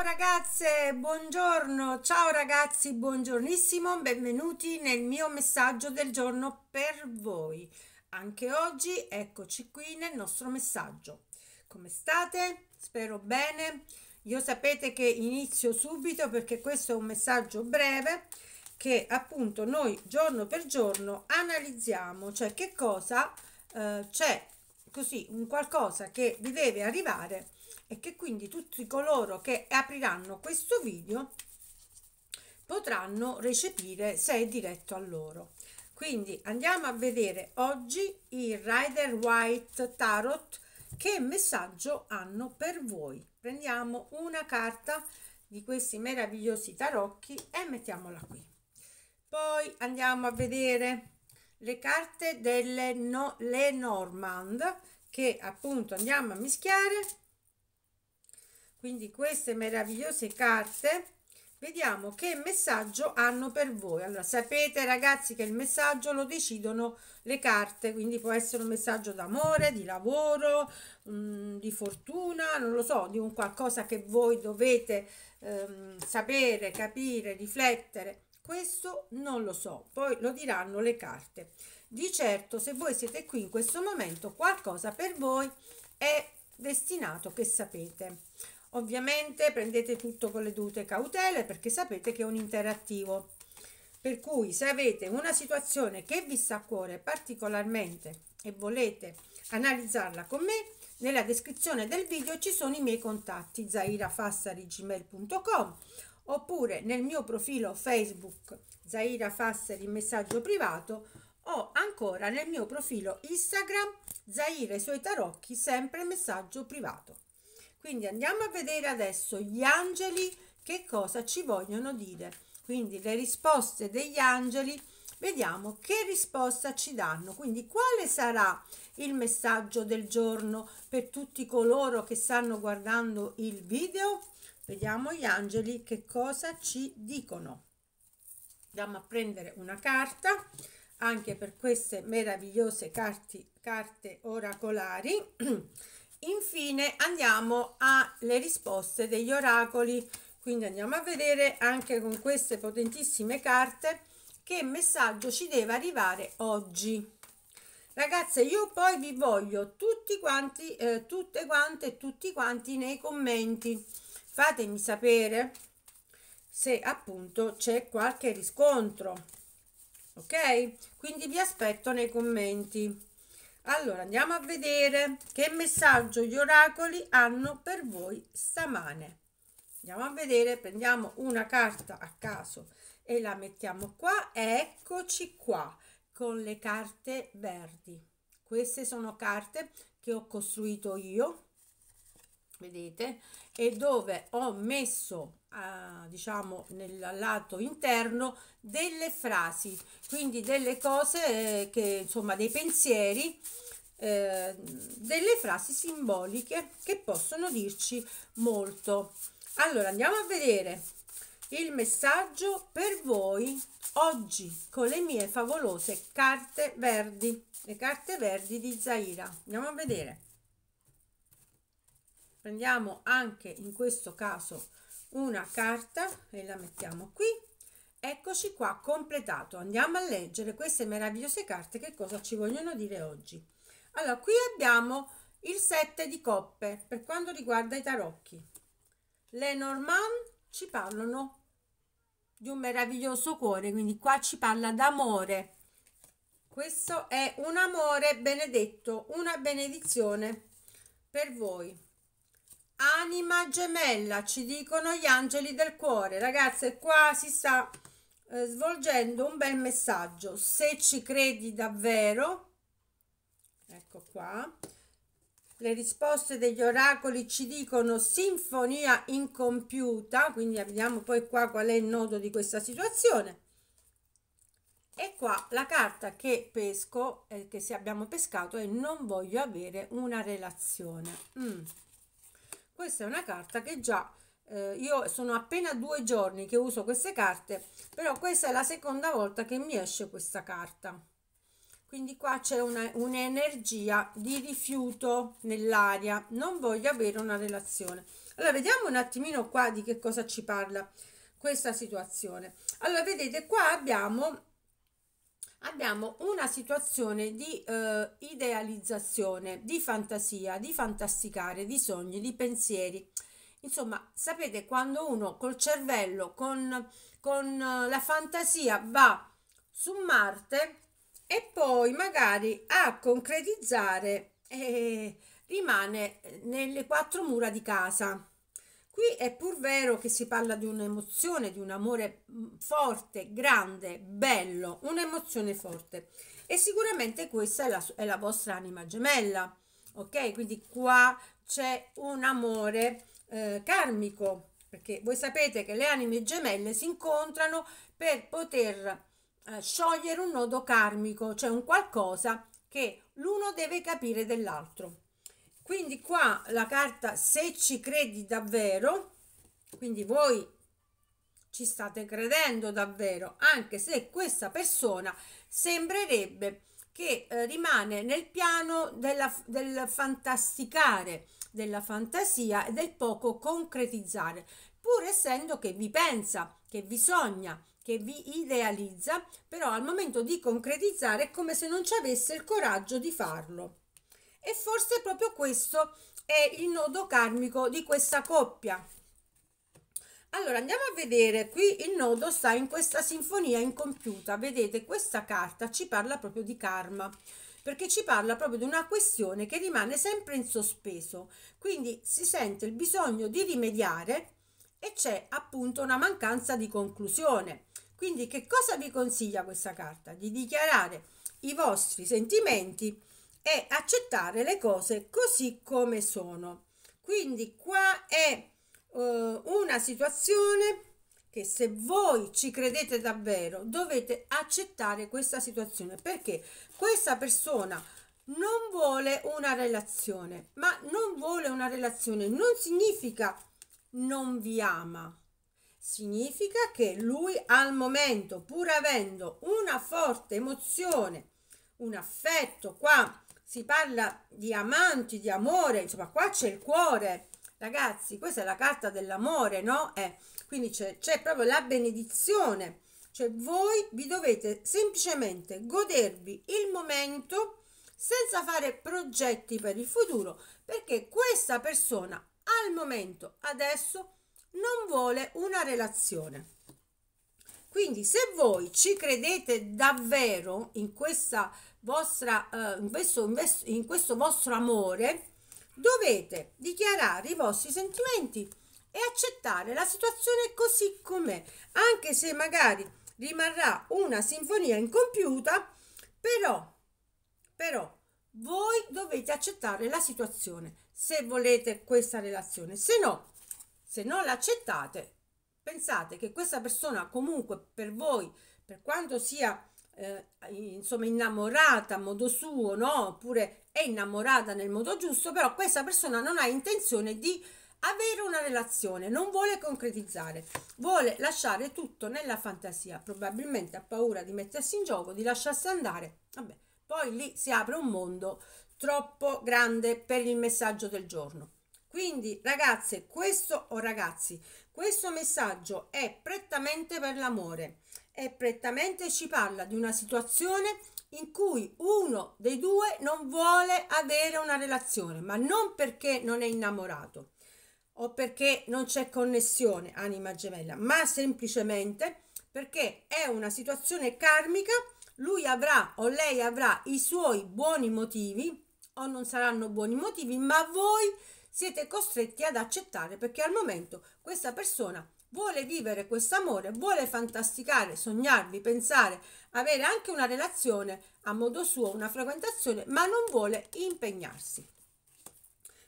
Ciao ragazze, buongiorno, ciao ragazzi, buongiornissimo, benvenuti nel mio messaggio del giorno per voi. Anche oggi eccoci qui nel nostro messaggio. Come state? Spero bene. Io sapete che inizio subito perché questo è un messaggio breve che appunto noi giorno per giorno analizziamo, cioè che cosa eh, c'è così un qualcosa che vi deve arrivare e che quindi tutti coloro che apriranno questo video potranno recepire se è diretto a loro. Quindi andiamo a vedere oggi i Rider White Tarot che messaggio hanno per voi. Prendiamo una carta di questi meravigliosi tarocchi e mettiamola qui. Poi andiamo a vedere le carte delle no, le Normand che appunto andiamo a mischiare quindi queste meravigliose carte vediamo che messaggio hanno per voi allora sapete ragazzi che il messaggio lo decidono le carte quindi può essere un messaggio d'amore di lavoro mh, mm, di fortuna non lo so di un qualcosa che voi dovete ehm, sapere capire riflettere questo non lo so poi lo diranno le carte di certo se voi siete qui in questo momento qualcosa per voi è destinato che sapete Ovviamente prendete tutto con le dovute cautele perché sapete che è un interattivo. Per cui se avete una situazione che vi sta a cuore particolarmente e volete analizzarla con me, nella descrizione del video ci sono i miei contatti zairafassari.gmail.com oppure nel mio profilo Facebook Zaira Fassari messaggio privato o ancora nel mio profilo Instagram Zaira e suoi tarocchi sempre messaggio privato. Quindi andiamo a vedere adesso gli angeli che cosa ci vogliono dire. Quindi le risposte degli angeli, vediamo che risposta ci danno. Quindi quale sarà il messaggio del giorno per tutti coloro che stanno guardando il video? Vediamo gli angeli che cosa ci dicono. Andiamo a prendere una carta anche per queste meravigliose carte, carte oracolari. Infine andiamo alle risposte degli oracoli, quindi andiamo a vedere anche con queste potentissime carte che messaggio ci deve arrivare oggi. Ragazze, io poi vi voglio tutti quanti, eh, tutte quante, tutti quanti nei commenti. Fatemi sapere se appunto c'è qualche riscontro. Ok? Quindi vi aspetto nei commenti. Allora andiamo a vedere che messaggio gli oracoli hanno per voi stamane. Andiamo a vedere, prendiamo una carta a caso e la mettiamo qua. Eccoci qua con le carte verdi. Queste sono carte che ho costruito io, vedete, e dove ho messo eh, diciamo nel lato interno delle frasi quindi delle cose eh, che insomma dei pensieri eh, delle frasi simboliche che possono dirci molto allora andiamo a vedere il messaggio per voi oggi con le mie favolose carte verdi le carte verdi di Zaira andiamo a vedere prendiamo anche in questo caso una carta e la mettiamo qui eccoci qua completato andiamo a leggere queste meravigliose carte che cosa ci vogliono dire oggi allora qui abbiamo il 7 di coppe per quanto riguarda i tarocchi le normand ci parlano di un meraviglioso cuore quindi qua ci parla d'amore questo è un amore benedetto una benedizione per voi anima gemella, ci dicono gli angeli del cuore. Ragazze, qua si sta eh, svolgendo un bel messaggio. Se ci credi davvero, ecco qua, le risposte degli oracoli ci dicono sinfonia incompiuta, quindi vediamo poi qua qual è il nodo di questa situazione. E qua la carta che pesco, eh, che se abbiamo pescato, è non voglio avere una relazione. Mm. Questa è una carta che già eh, io sono appena due giorni che uso queste carte, però questa è la seconda volta che mi esce questa carta. Quindi qua c'è un'energia un di rifiuto nell'aria, non voglio avere una relazione. Allora, vediamo un attimino qua di che cosa ci parla questa situazione. Allora, vedete, qua abbiamo abbiamo una situazione di eh, idealizzazione, di fantasia, di fantasticare, di sogni, di pensieri. Insomma, sapete quando uno col cervello, con, con eh, la fantasia va su Marte e poi magari a concretizzare eh, rimane nelle quattro mura di casa. Qui è pur vero che si parla di un'emozione, di un amore mm, forte, grande, bello, un'emozione forte. E sicuramente questa è la, è la, vostra anima gemella, ok? Quindi qua c'è un amore eh, karmico, perché voi sapete che le anime gemelle si incontrano per poter eh, sciogliere un nodo karmico, cioè un qualcosa che l'uno deve capire dell'altro quindi qua la carta se ci credi davvero quindi voi ci state credendo davvero anche se questa persona sembrerebbe che eh, rimane nel piano della, del fantasticare della fantasia e del poco concretizzare pur essendo che vi pensa che vi sogna che vi idealizza però al momento di concretizzare è come se non ci avesse il coraggio di farlo e forse proprio questo è il nodo karmico di questa coppia. Allora andiamo a vedere, qui il nodo sta in questa sinfonia incompiuta, vedete questa carta ci parla proprio di karma perché ci parla proprio di una questione che rimane sempre in sospeso, quindi si sente il bisogno di rimediare e c'è appunto una mancanza di conclusione. Quindi che cosa vi consiglia questa carta? Di dichiarare i vostri sentimenti e accettare le cose così come sono. Quindi qua è eh, una situazione che se voi ci credete davvero dovete accettare questa situazione perché questa persona non vuole una relazione, ma non vuole una relazione non significa non vi ama. Significa che lui al momento, pur avendo una forte emozione, un affetto qua si parla di amanti, di amore, insomma qua c'è il cuore, ragazzi, questa è la carta dell'amore, no? Eh, quindi c'è, c'è proprio la benedizione, cioè voi vi dovete semplicemente godervi il momento senza fare progetti per il futuro, perché questa persona al momento, adesso, non vuole una relazione. Quindi se voi ci credete davvero in, questa vostra, eh, in, questo, in questo vostro amore, dovete dichiarare i vostri sentimenti e accettare la situazione così com'è, anche se magari rimarrà una sinfonia incompiuta, però, però voi dovete accettare la situazione se volete questa relazione, se no, se non l'accettate, pensate che questa persona comunque per voi, per quanto sia eh, insomma innamorata a modo suo, no? Oppure è innamorata nel modo giusto, però questa persona non ha intenzione di avere una relazione, non vuole concretizzare, vuole lasciare tutto nella fantasia, probabilmente ha paura di mettersi in gioco, di lasciarsi andare. Vabbè, poi lì si apre un mondo troppo grande per il messaggio del giorno. Quindi ragazze, questo o ragazzi, questo messaggio è prettamente per l'amore È prettamente ci parla di una situazione in cui uno dei due non vuole avere una relazione, ma non perché non è innamorato o perché non c'è connessione anima gemella, ma semplicemente perché è una situazione karmica, lui avrà o lei avrà i suoi buoni motivi o non saranno buoni motivi, ma voi siete costretti ad accettare perché al momento questa persona vuole vivere questo amore, vuole fantasticare, sognarvi, pensare, avere anche una relazione a modo suo, una frequentazione, ma non vuole impegnarsi.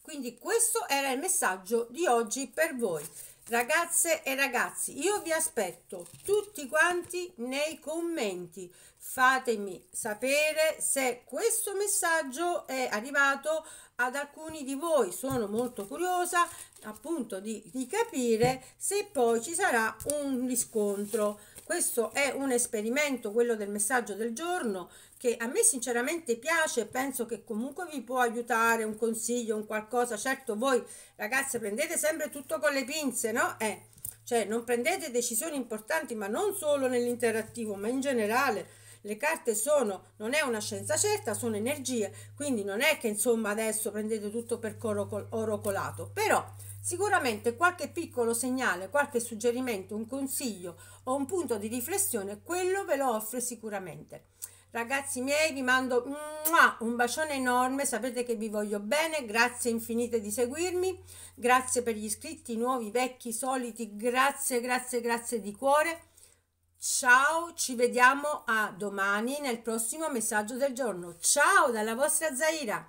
Quindi questo era il messaggio di oggi per voi. Ragazze e ragazzi, io vi aspetto tutti quanti nei commenti Fatemi sapere se questo messaggio è arrivato ad alcuni di voi. Sono molto curiosa appunto di, di capire se poi ci sarà un riscontro. Questo è un esperimento, quello del messaggio del giorno, che a me sinceramente piace, penso che comunque vi può aiutare un consiglio, un qualcosa. Certo, voi ragazze prendete sempre tutto con le pinze, no? Eh, cioè non prendete decisioni importanti, ma non solo nell'interattivo, ma in generale le carte sono, non è una scienza certa, sono energie, quindi non è che insomma adesso prendete tutto per oro colato, però sicuramente qualche piccolo segnale, qualche suggerimento, un consiglio o un punto di riflessione, quello ve lo offre sicuramente. Ragazzi miei, vi mando un bacione enorme, sapete che vi voglio bene, grazie infinite di seguirmi, grazie per gli iscritti, nuovi, vecchi, soliti, grazie, grazie, grazie di cuore. Ciao, ci vediamo a domani nel prossimo messaggio del giorno. Ciao dalla vostra Zaira.